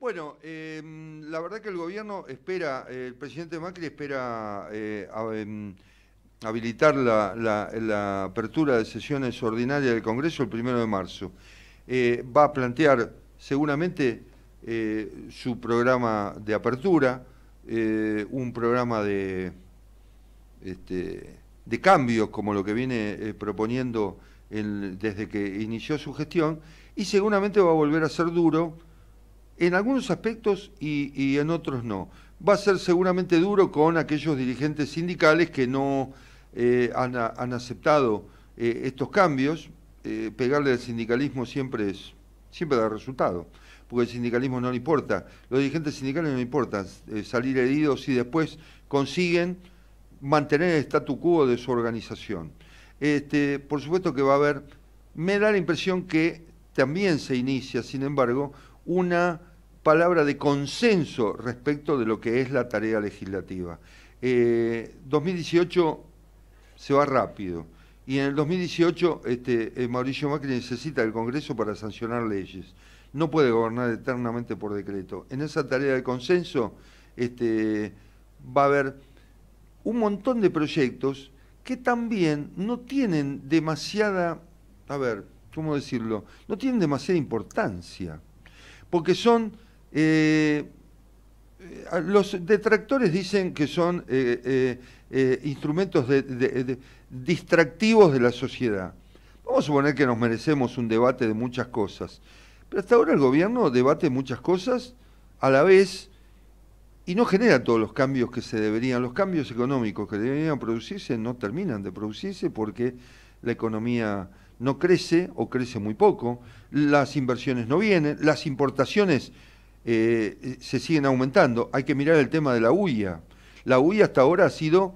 Bueno, em, la verdad que el gobierno espera, eh, el presidente Macri espera eh, em, habilitar la, apertura de sesiones ordinarias del Congreso el primero de marzo. Eh, va a plantear seguramente su programa de apertura, un programa de, este, de cambios como lo que viene proponiendo desde que inició su gestión, y seguramente va a volver a ser duro en algunos aspectos y, en otros no. Va a ser seguramente duro con aquellos dirigentes sindicales que no eh, han, aceptado eh, estos cambios. Eh, pegarle al sindicalismo siempre da resultado, porque el sindicalismo no le importa, los dirigentes sindicales no le importan salir heridos y después consiguen mantener el statu quo de su organización. Este, por supuesto que va a haber, me da la impresión que también se inicia, sin embargo, una palabra de consenso respecto de lo que es la tarea legislativa. 2018 eh, se va rápido y en el 2018 este, eh, Mauricio Macri necesita el Congreso para sancionar leyes. No puede gobernar eternamente por decreto. En esa tarea de consenso este, va a haber un montón de proyectos que también no tienen demasiada, a ver, ¿cómo decirlo? No tienen demasiada importancia, porque son eh, eh, los detractores dicen que son eh, instrumentos distractivos de la sociedad. Vamos a suponer que nos merecemos un debate de muchas cosas, pero hasta ahora el gobierno debate muchas cosas a la vez y no genera todos los cambios que se deberían, los cambios económicos que deberían producirse no terminan de producirse porque la economía no crece o crece muy poco, las inversiones no vienen, las importaciones eh, se siguen aumentando. Hay que mirar el tema de la UIA. La UIA hasta ahora ha sido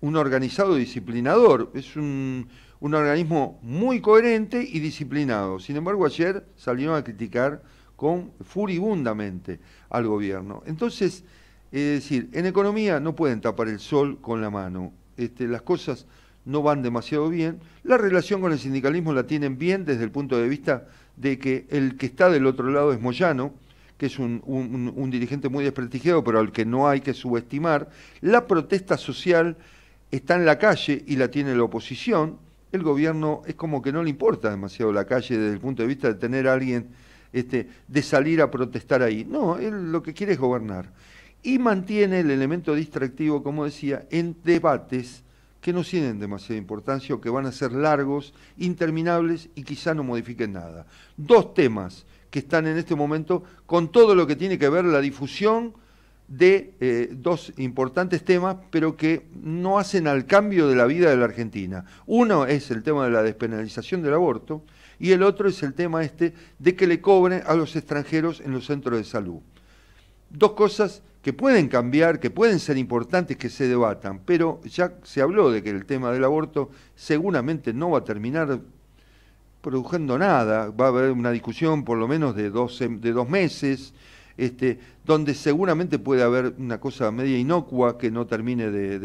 un organizado disciplinador, es un, organismo muy coherente y disciplinado. Sin embargo, ayer salieron a criticar con furibundamente al gobierno. Entonces, es decir, en economía no pueden tapar el sol con la mano. Este, las cosas no van demasiado bien. La relación con el sindicalismo la tienen bien desde el punto de vista de que el que está del otro lado es Moyano, que es un, dirigente muy desprestigiado, pero al que no hay que subestimar. La protesta social está en la calle y la tiene la oposición. El gobierno es como que no le importa demasiado la calle desde el punto de vista de tener a alguien, este, de salir a protestar ahí. No, él lo que quiere es gobernar. Y mantiene el elemento distractivo, como decía, en debates que no tienen demasiada importancia o que van a ser largos, interminables y quizá no modifiquen nada. Dos temas que están en este momento con todo lo que tiene que ver la difusión de eh, dos importantes temas, pero que no hacen al cambio de la vida de la Argentina. Uno es el tema de la despenalización del aborto y el otro es el tema este de que le cobren a los extranjeros en los centros de salud. Dos cosas que pueden cambiar, que pueden ser importantes que se debatan, pero ya se habló de que el tema del aborto seguramente no va a terminar produciendo nada, va a haber una discusión por lo menos de, de dos meses, este, donde seguramente puede haber una cosa media inocua que no termine de,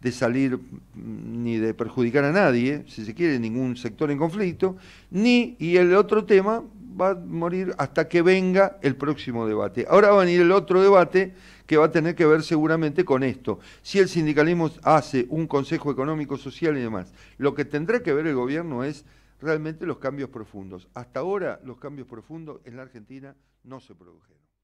de, salir mm, ni de perjudicar a nadie, si se quiere, ningún sector en conflicto, ni, y el otro tema va a morir hasta que venga el próximo debate. Ahora va a venir el otro debate que va a tener que ver seguramente con esto. Si el sindicalismo hace un Consejo Económico Social y demás, lo que tendrá que ver el gobierno es realmente los cambios profundos. Hasta ahora los cambios profundos en la Argentina no se produjeron.